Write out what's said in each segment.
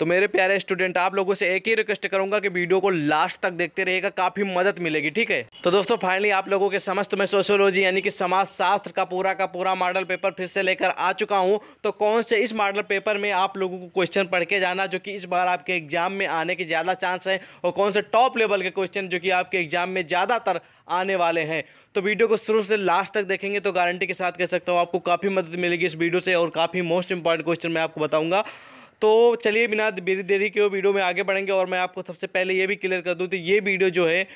तो मेरे प्यारे स्टूडेंट आप लोगों से एक ही रिक्वेस्ट करूंगा कि वीडियो को लास्ट तक देखते रहेगा काफ़ी मदद मिलेगी ठीक है तो दोस्तों फाइनली आप लोगों के समस्त में सोशोलॉजी यानी कि समाजशास्त्र का पूरा का पूरा मॉडल पेपर फिर से लेकर आ चुका हूं तो कौन से इस मॉडल पेपर में आप लोगों को क्वेश्चन पढ़ के जाना जो कि इस बार आपके एग्जाम में आने के ज़्यादा चांस हैं और कौन से टॉप लेवल के क्वेश्चन जो कि आपके एग्जाम में ज़्यादातर आने वाले हैं तो वीडियो को शुरू से लास्ट तक देखेंगे तो गारंटी के साथ कह सकता हूँ आपको काफ़ी मदद मिलेगी इस वीडियो से और काफ़ी मोस्ट इंपॉर्टेंट क्वेश्चन मैं आपको बताऊँगा तो चलिए बिना देरी के वो वीडियो में आगे बढ़ेंगे और मैं आपको सबसे पहले ये भी क्लियर कर दूँ तो ये वीडियो जो है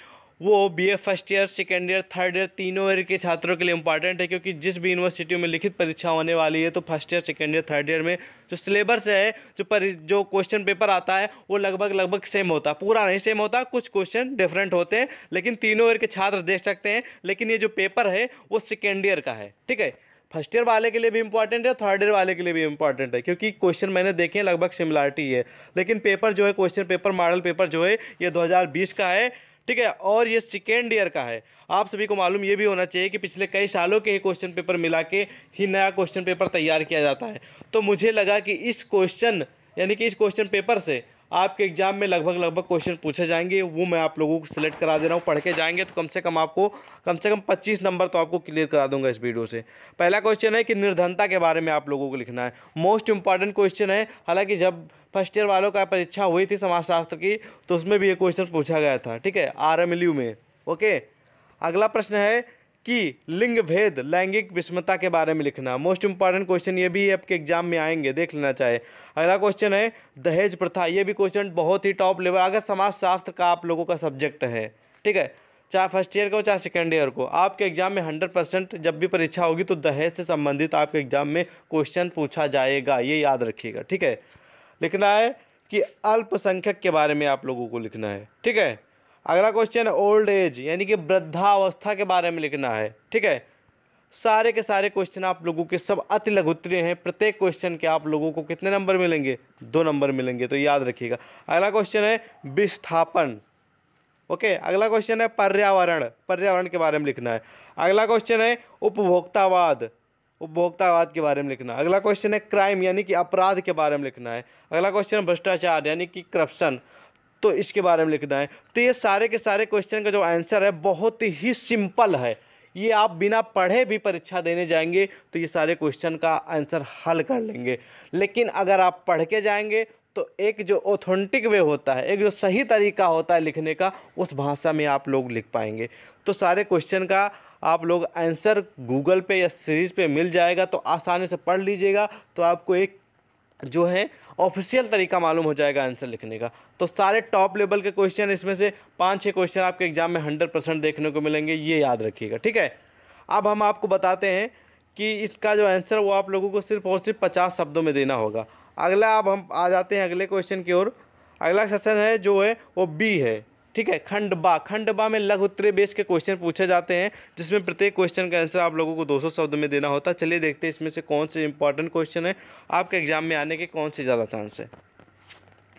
वो B first year second year third year तीनों ईयर के छात्रों के लिए इंपॉर्टेंट है क्योंकि जिस भी यूनिवर्सिटी में लिखित परीक्षा होने वाली है तो first year second year third year में जो सिलेबस है जो पर जो क्वेश्चन पेपर आता है वो लगभग लगभग सेम होता है पूरा नहीं सेम होता कुछ क्वेश्चन डिफरेंट होते हैं लेकिन तीनों ईयर के छात्र देख सकते हैं लेकिन ये जो पेपर है वो सेकेंड ईयर का है ठीक है फर्स्ट ईयर वाले के लिए भी इंपॉर्टेंट है थर्ड ईयर वाले के लिए भी इंपॉर्टेंट है क्योंकि क्वेश्चन मैंने देखे हैं लगभग सिमिलरिटी है लेकिन पेपर जो है क्वेश्चन पेपर मॉडल पेपर जो है ये 2020 का है ठीक है और ये सेकेंड ईयर का है आप सभी को मालूम ये भी होना चाहिए कि पिछले कई सालों के ही क्वेश्चन पेपर मिला के ही नया क्वेश्चन पेपर तैयार किया जाता है तो मुझे लगा कि इस क्वेश्चन यानी कि इस क्वेश्चन पेपर से आपके एग्ज़ाम में लगभग लगभग क्वेश्चन पूछे जाएंगे वो मैं आप लोगों को सिलेक्ट करा दे रहा हूँ पढ़ के जाएंगे तो कम से कम आपको कम से कम पच्चीस नंबर तो आपको क्लियर करा दूंगा इस वीडियो से पहला क्वेश्चन है कि निर्धनता के बारे में आप लोगों को लिखना है मोस्ट इंपॉर्टेंट क्वेश्चन है हालांकि जब फर्स्ट ईयर वालों का परीक्षा हुई थी समाजशास्त्र की तो उसमें भी ये क्वेश्चन पूछा गया था ठीक है आर में ओके अगला प्रश्न है कि लिंग भेद लैंगिक विषमता के बारे में लिखना मोस्ट इंपॉर्टेंट क्वेश्चन ये भी आपके एग्जाम में आएंगे देख लेना चाहे अगला क्वेश्चन है दहेज प्रथा ये भी क्वेश्चन बहुत ही टॉप लेवल अगर समाजशास्त्र का आप लोगों का सब्जेक्ट है ठीक है चाहे फर्स्ट ईयर का हो चाहे सेकेंड ईयर को आपके एग्जाम में हंड्रेड परसेंट जब भी परीक्षा होगी तो दहेज से संबंधित आपके एग्जाम में क्वेश्चन पूछा जाएगा ये याद रखिएगा ठीक है लिखना है कि अल्पसंख्यक के बारे में आप लोगों को लिखना है ठीक है अगला क्वेश्चन है ओल्ड एज यानी कि वृद्धावस्था के बारे में लिखना है ठीक है सारे के सारे क्वेश्चन आप लोगों के सब अति लघुत्तरीय हैं प्रत्येक क्वेश्चन के आप लोगों को कितने नंबर मिलेंगे दो नंबर मिलेंगे तो याद रखिएगा अगला क्वेश्चन है विस्थापन ओके अगला क्वेश्चन है पर्यावरण पर्यावरण के बारे में लिखना है अगला क्वेश्चन है उपभोक्तावाद उपभोक्तावाद के बारे में लिखना अगला क्वेश्चन है क्राइम यानी कि अपराध के बारे में लिखना है अगला क्वेश्चन है भ्रष्टाचार यानी कि करप्शन तो इसके बारे में लिखना है तो ये सारे के सारे क्वेश्चन का जो आंसर है बहुत ही सिंपल है ये आप बिना पढ़े भी परीक्षा देने जाएंगे तो ये सारे क्वेश्चन का आंसर हल कर लेंगे लेकिन अगर आप पढ़ के जाएंगे तो एक जो ऑथेंटिक वे होता है एक जो सही तरीका होता है लिखने का उस भाषा में आप लोग लिख पाएंगे तो सारे क्वेश्चन का आप लोग आंसर गूगल पे या सीरीज़ पे मिल जाएगा तो आसानी से पढ़ लीजिएगा तो आपको एक जो है ऑफिशियल तरीका मालूम हो जाएगा आंसर लिखने का तो सारे टॉप लेवल के क्वेश्चन इसमें से पाँच छः क्वेश्चन आपके एग्जाम में हंड्रेड परसेंट देखने को मिलेंगे ये याद रखिएगा ठीक है अब हम आपको बताते हैं कि इसका जो आंसर वो आप लोगों को सिर्फ और सिर्फ पचास शब्दों में देना होगा अगला अब हम आ जाते हैं अगले क्वेश्चन की ओर अगला सेशन है जो है वो बी है ठीक है खंड बा खंड बा में लघु उत्तरे बेस के क्वेश्चन पूछे जाते हैं जिसमें प्रत्येक क्वेश्चन का आंसर आप लोगों को 200 शब्द में देना होता है चलिए देखते हैं इसमें से कौन से इंपॉर्टेंट क्वेश्चन है आपके एग्जाम में आने के कौन से ज़्यादा चांस है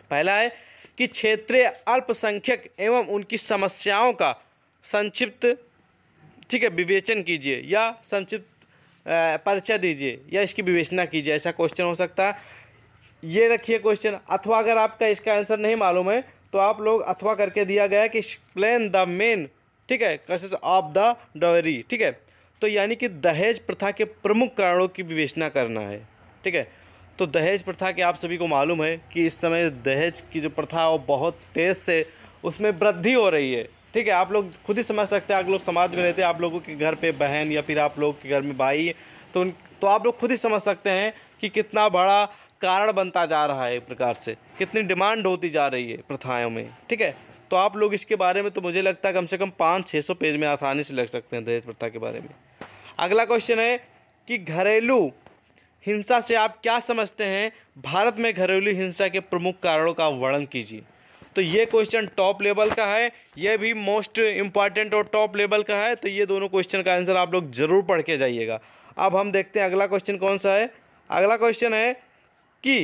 पहला है कि क्षेत्रीय अल्पसंख्यक एवं उनकी समस्याओं का संक्षिप्त ठीक है विवेचन कीजिए या संक्षिप्त परिचय दीजिए या इसकी विवेचना कीजिए ऐसा क्वेश्चन हो सकता है ये रखिए क्वेश्चन अथवा अगर आपका इसका आंसर नहीं मालूम है तो आप लोग अथवा करके दिया गया कि एक्सप्लेन द मेन ठीक है कसेस ऑफ द डरी ठीक है तो यानी कि दहेज प्रथा के प्रमुख कारणों की विवेचना करना है ठीक है तो दहेज प्रथा के आप सभी को मालूम है कि इस समय दहेज की जो प्रथा है वो बहुत तेज़ से उसमें वृद्धि हो रही है ठीक है आप लोग खुद ही समझ सकते हैं आप लोग समाज में रहते हैं आप लोगों के घर पे बहन या फिर आप लोग के घर में भाई तो उन तो आप लोग खुद ही समझ सकते हैं कि कितना बड़ा कारण बनता जा रहा है एक प्रकार से कितनी डिमांड होती जा रही है प्रथाओं में ठीक है तो आप लोग इसके बारे में तो मुझे लगता है कम से कम पाँच छः सौ पेज में आसानी से लग सकते हैं दहेज प्रथा के बारे में अगला क्वेश्चन है कि घरेलू हिंसा से आप क्या समझते हैं भारत में घरेलू हिंसा के प्रमुख कारणों का वर्णन कीजिए तो ये क्वेश्चन टॉप लेवल का है ये भी मोस्ट इम्पॉर्टेंट और टॉप लेवल का है तो ये दोनों क्वेश्चन का आंसर आप लोग ज़रूर पढ़ के जाइएगा अब हम देखते हैं अगला क्वेश्चन कौन सा है अगला क्वेश्चन है कि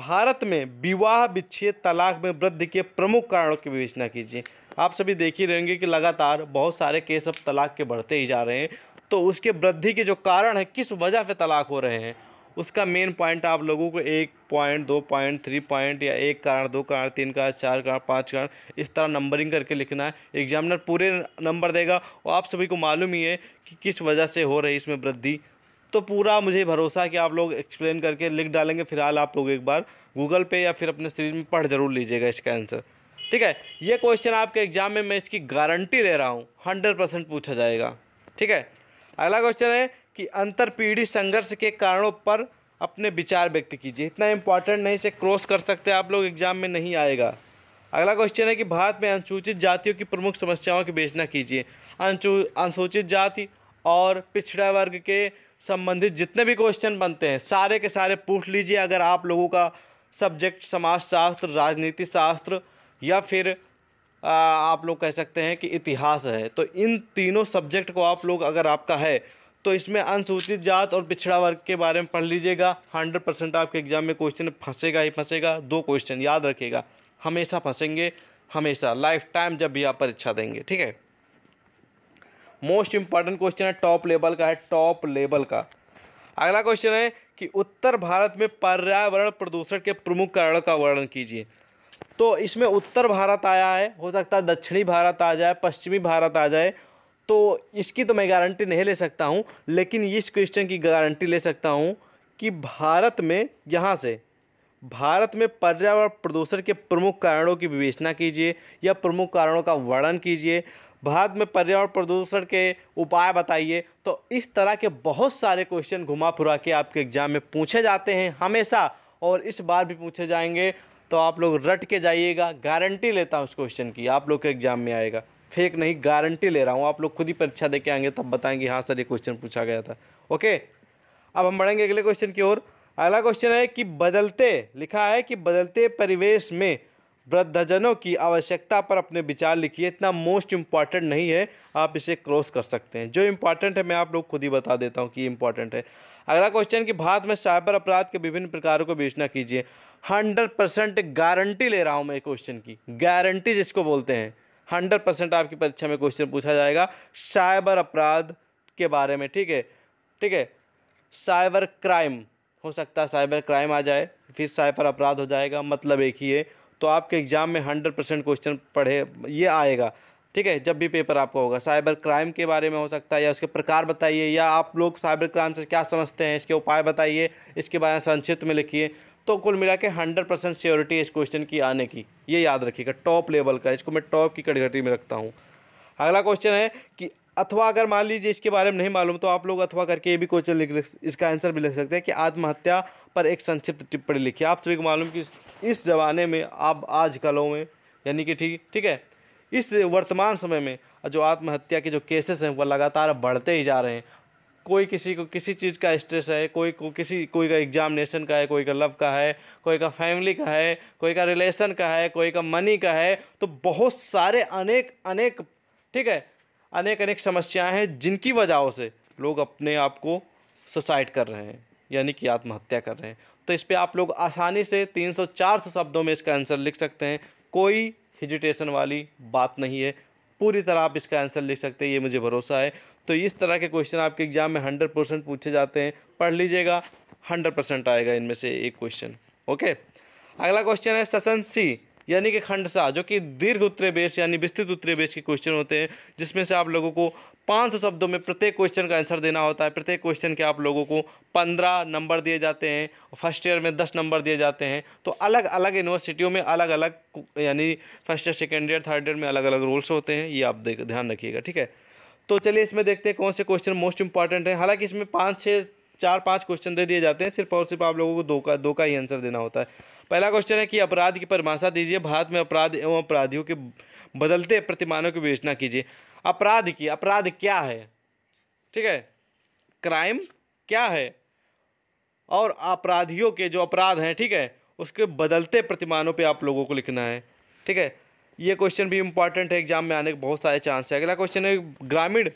भारत में विवाह विच्छेद तलाक में वृद्धि के प्रमुख कारणों की विवेचना कीजिए आप सभी देख ही रहेंगे कि लगातार बहुत सारे केस अब तलाक के बढ़ते ही जा रहे हैं तो उसके वृद्धि के जो कारण है किस वजह से तलाक हो रहे हैं उसका मेन पॉइंट आप लोगों को एक पॉइंट दो पॉइंट थ्री पॉइंट या एक कारण दो कारण तीन कारण चार कारण पाँच कारण इस तरह नंबरिंग करके लिखना है एग्जामिनर पूरे नंबर देगा और आप सभी को मालूम ही है कि किस वजह से हो रही है इसमें वृद्धि तो पूरा मुझे भरोसा है कि आप लोग एक्सप्लेन करके लिख डालेंगे फिलहाल आप लोग एक बार गूगल पे या फिर अपने सीरीज में पढ़ जरूर लीजिएगा इसका आंसर ठीक है ये क्वेश्चन आपके एग्जाम में मैं इसकी गारंटी ले रहा हूँ हंड्रेड परसेंट पूछा जाएगा ठीक है अगला क्वेश्चन है कि अंतर पीढ़ी संघर्ष के कारणों पर अपने विचार व्यक्त कीजिए इतना इंपॉर्टेंट नहीं इसे क्रॉस कर सकते आप लोग एग्जाम में नहीं आएगा अगला क्वेश्चन है कि भारत में अनुसूचित जातियों की प्रमुख समस्याओं की बेचना कीजिए अनुसूचित जाति और पिछड़ा वर्ग के संबंधित जितने भी क्वेश्चन बनते हैं सारे के सारे पूछ लीजिए अगर आप लोगों का सब्जेक्ट समाजशास्त्र राजनीति शास्त्र या फिर आ, आप लोग कह सकते हैं कि इतिहास है तो इन तीनों सब्जेक्ट को आप लोग अगर आपका है तो इसमें अनुसूचित जात और पिछड़ा वर्ग के बारे में पढ़ लीजिएगा हंड्रेड परसेंट आपके एग्ज़ाम में क्वेश्चन फंसेगा ही फंसेगा दो क्वेश्चन याद रखिएगा हमेशा फंसेंगे हमेशा लाइफ टाइम जब भी आप परीक्षा देंगे ठीक है मोस्ट इंपॉर्टेंट क्वेश्चन है टॉप लेवल का है टॉप लेवल का अगला क्वेश्चन है कि उत्तर भारत में पर्यावरण प्रदूषण के प्रमुख कारणों का वर्णन कीजिए तो इसमें उत्तर भारत आया है हो सकता है दक्षिणी भारत आ जाए पश्चिमी भारत आ जाए तो इसकी तो मैं गारंटी नहीं ले सकता हूँ लेकिन इस क्वेश्चन की गारंटी ले सकता हूँ कि भारत में यहाँ से भारत में पर्यावरण प्रदूषण के प्रमुख कारणों की विवेचना कीजिए या प्रमुख कारणों का वर्णन कीजिए भारत में पर्यावरण प्रदूषण के उपाय बताइए तो इस तरह के बहुत सारे क्वेश्चन घुमा फिरा के आपके एग्ज़ाम में पूछे जाते हैं हमेशा और इस बार भी पूछे जाएंगे तो आप लोग रट के जाइएगा गारंटी लेता हूँ उस क्वेश्चन की आप लोग के एग्ज़ाम में आएगा फेक नहीं गारंटी ले रहा हूँ आप लोग खुद ही परीक्षा दे के आएंगे तब बताएंगे हाँ सर ये क्वेश्चन पूछा गया था ओके अब हम बढ़ेंगे अगले क्वेश्चन की ओर अगला क्वेश्चन है कि बदलते लिखा है कि बदलते परिवेश में वृद्धजनों की आवश्यकता पर अपने विचार लिखिए इतना मोस्ट इम्पॉर्टेंट नहीं है आप इसे क्रॉस कर सकते हैं जो इम्पॉर्टेंट है मैं आप लोग खुद ही बता देता हूँ कि इम्पॉर्टेंट है अगला क्वेश्चन कि भारत में साइबर अपराध के विभिन्न प्रकारों को विवेचना कीजिए हंड्रेड परसेंट गारंटी ले रहा हूँ मैं क्वेश्चन की गारंटी जिसको बोलते हैं हंड्रेड परसेंट आपकी परीक्षा में क्वेश्चन पूछा जाएगा साइबर अपराध के बारे में ठीक है ठीक है साइबर क्राइम हो सकता है साइबर क्राइम आ जाए फिर साइबर अपराध हो जाएगा मतलब एक ही है तो आपके एग्ज़ाम में हंड्रेड परसेंट क्वेश्चन पढ़े ये आएगा ठीक है जब भी पेपर आपका होगा साइबर क्राइम के बारे में हो सकता है या उसके प्रकार बताइए या आप लोग साइबर क्राइम से क्या समझते हैं इसके उपाय बताइए इसके बारे में संक्षिप्त में लिखिए तो कुल मिला के हंड्रेड परसेंट श्योरिटी इस क्वेश्चन की आने की ये याद रखिएगा टॉप लेवल का इसको मैं टॉप की कटघटी में रखता हूँ अगला क्वेश्चन है कि अथवा अगर मान लीजिए इसके बारे में नहीं मालूम तो आप लोग अथवा करके ये भी क्वेश्चन लिख इसका आंसर भी लिख सकते हैं कि आत्महत्या पर एक संक्षिप्त टिप्पणी लिखी आप सभी को मालूम कि इस ज़माने में आप आज कलों में यानी कि ठीक ठीक है इस वर्तमान समय में जो आत्महत्या के जो केसेस हैं वह लगातार बढ़ते ही जा रहे हैं कोई किसी को किसी चीज़ का स्ट्रेस है कोई को किसी कोई का एग्जामिनेशन का है कोई का लव का है कोई का फैमिली का है कोई का रिलेशन का है कोई का मनी का है तो बहुत सारे अनेक अनेक ठीक है अनेक अनेक समस्याएं हैं जिनकी वजहों से लोग अपने आप को सुसाइड कर रहे हैं यानी कि आत्महत्या कर रहे हैं तो इस पर आप लोग आसानी से तीन सौ चार सौ शब्दों में इसका आंसर लिख सकते हैं कोई हिजिटेशन वाली बात नहीं है पूरी तरह आप इसका आंसर लिख सकते हैं ये मुझे भरोसा है तो इस तरह के क्वेश्चन आपके एग्ज़ाम में हंड्रेड परसेंट पूछे जाते हैं पढ़ लीजिएगा हंड्रेड परसेंट आएगा इनमें से एक क्वेश्चन ओके अगला क्वेश्चन है सेशन सी यानी कि खंडसा जो कि दीर्घ उत्तरीय बेस यानी विस्तृत उत्तरीय बेस के क्वेश्चन होते हैं जिसमें से आप लोगों को पाँच सौ शब्दों में प्रत्येक क्वेश्चन का आंसर देना होता है प्रत्येक क्वेश्चन के आप लोगों को पंद्रह नंबर दिए जाते हैं फर्स्ट ईयर में दस नंबर दिए जाते हैं तो अलग अलग यूनिवर्सिटियों में अलग अलग यानी first year second year third year में अलग अलग रूल्स होते हैं ये आप देख ध्यान रखिएगा ठीक है तो चलिए इसमें देखते हैं कौन से क्वेश्चन मोस्ट इंपॉर्टेंट हैं हालांकि इसमें पाँच छः चार पाँच क्वेश्चन दे दिए जाते हैं सिर्फ और सिर्फ आप लोगों को दो का दो का ही आंसर देना होता है पहला क्वेश्चन है कि अपराध की परिभाषा दीजिए भारत में अपराध एवं अपराधियों के बदलते प्रतिमानों की विवेचना कीजिए अपराध की अपराध क्या है ठीक है क्राइम क्या है और अपराधियों के जो अपराध हैं ठीक है उसके बदलते प्रतिमानों पे आप लोगों को लिखना है ठीक है ये क्वेश्चन भी इम्पॉर्टेंट है एग्जाम में आने के बहुत सारे चांस है अगला क्वेश्चन है ग्रामीण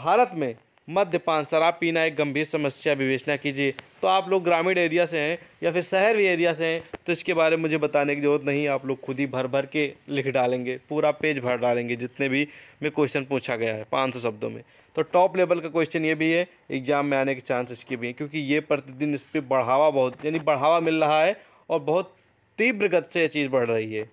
भारत में मद्यपान शराब पीना एक गंभीर समस्या विवेचना कीजिए तो आप लोग ग्रामीण एरिया से हैं या फिर शहर एरिया से हैं तो इसके बारे में मुझे बताने की ज़रूरत नहीं आप लोग खुद ही भर भर के लिख डालेंगे पूरा पेज भर डालेंगे जितने भी में क्वेश्चन पूछा गया है पाँच शब्दों में तो टॉप लेवल का क्वेश्चन ये भी है एग्ज़ाम में आने के चांस इसके भी हैं क्योंकि ये प्रतिदिन इस पर बढ़ावा बहुत यानी बढ़ावा मिल रहा है और बहुत तीव्र गति से ये चीज़ बढ़ रही है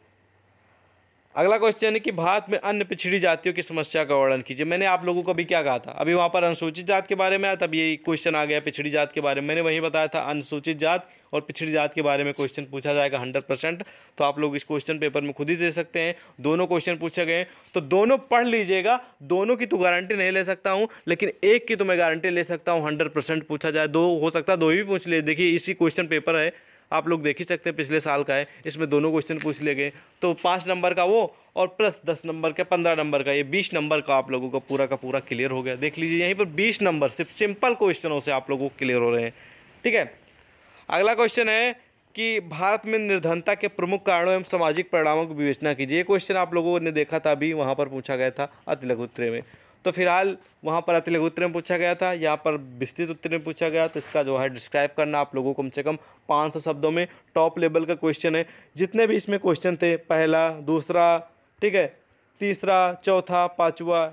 अगला क्वेश्चन है कि भारत में अन्य पिछड़ी जातियों की समस्या का वर्णन कीजिए मैंने आप लोगों को भी क्या कहा था अभी वहाँ पर अनुसूचित जात के बारे में आया तब ये क्वेश्चन आ गया पिछड़ी जात के बारे में मैंने वही बताया था अनुसूचित जात और पिछड़ी जात के बारे में क्वेश्चन पूछा जाएगा हंड्रेड परसेंट तो आप लोग इस क्वेश्चन पेपर में खुद ही दे सकते हैं दोनों क्वेश्चन पूछे गए तो दोनों पढ़ लीजिएगा दोनों की तो गारंटी नहीं ले सकता हूँ लेकिन एक की तो मैं गारंटी ले सकता हूँ हंड्रेड पूछा जाए दो हो सकता है दो ही पूछ ले देखिए इसी क्वेश्चन पेपर है आप लोग देख ही सकते हैं पिछले साल का है इसमें दोनों क्वेश्चन पूछ लिए गए तो पाँच नंबर का वो और प्लस दस नंबर का पंद्रह नंबर का ये बीस नंबर का आप लोगों का पूरा का पूरा क्लियर हो गया देख लीजिए यहीं पर बीस नंबर सिर्फ सिंपल क्वेश्चनों से आप लोगों को क्लियर हो रहे हैं ठीक है अगला क्वेश्चन है कि भारत में निर्धनता के प्रमुख कारणों एवं सामाजिक परिणामों की विवेचना कीजिए ये क्वेश्चन आप लोगों ने देखा था अभी वहाँ पर पूछा गया था अति लघु में तो फिलहाल वहाँ पर अति उत्तर में पूछा गया था यहाँ पर विस्तृत उत्तर में पूछा गया तो इसका जो है डिस्क्राइब करना आप लोगों को कम से कम पाँच सौ शब्दों में टॉप लेवल का क्वेश्चन है जितने भी इसमें क्वेश्चन थे पहला दूसरा ठीक है तीसरा चौथा पाँचवा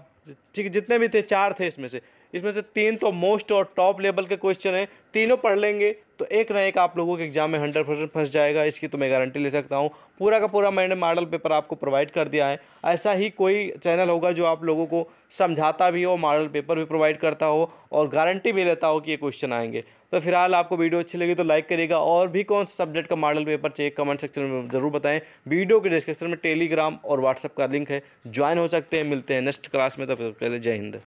ठीक है जितने भी थे चार थे इसमें से इसमें से तीन तो मोस्ट और टॉप लेवल के क्वेश्चन हैं तीनों पढ़ लेंगे तो एक ना एक आप लोगों के एग्जाम में हंड्रेड परसेंट फंस जाएगा इसकी तो मैं गारंटी ले सकता हूँ पूरा का पूरा मैंने मॉडल पेपर आपको प्रोवाइड कर दिया है ऐसा ही कोई चैनल होगा जो आप लोगों को समझाता भी हो मॉडल पेपर भी प्रोवाइड करता हो और गारंटी भी लेता हो कि ये क्वेश्चन आएंगे तो फिलहाल आपको वीडियो अच्छी लगी तो लाइक करिएगा और भी कौन सा सब्जेक्ट का मॉडल पेपर चाहिए कमेंट सेक्शन में ज़रूर बताएं वीडियो के डिस्क्रिप्शन में टेलीग्राम और व्हाट्सअप का लिंक है ज्वाइन हो सकते हैं मिलते हैं नेक्स्ट क्लास में तब पहले जय हिंद